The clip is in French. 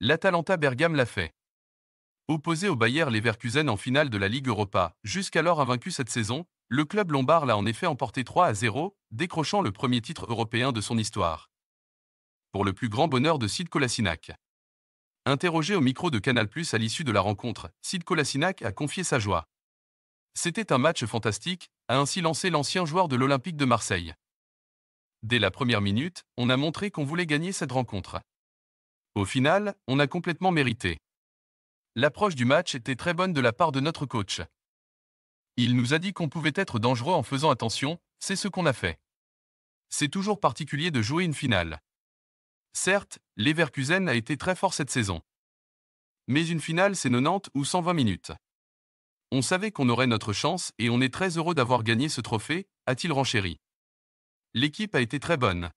l'Atalanta Bergame l'a fait. Opposé au Bayern Leverkusen en finale de la Ligue Europa, jusqu'alors invaincu cette saison, le club lombard l'a en effet emporté 3 à 0, décrochant le premier titre européen de son histoire. Pour le plus grand bonheur de Sid Kolasinac. Interrogé au micro de Canal+, à l'issue de la rencontre, Sid Kolasinac a confié sa joie. C'était un match fantastique, a ainsi lancé l'ancien joueur de l'Olympique de Marseille. Dès la première minute, on a montré qu'on voulait gagner cette rencontre. Au final, on a complètement mérité. L'approche du match était très bonne de la part de notre coach. Il nous a dit qu'on pouvait être dangereux en faisant attention, c'est ce qu'on a fait. C'est toujours particulier de jouer une finale. Certes, l'Everkusen a été très fort cette saison. Mais une finale, c'est 90 ou 120 minutes. On savait qu'on aurait notre chance et on est très heureux d'avoir gagné ce trophée, a-t-il renchéri. L'équipe a été très bonne.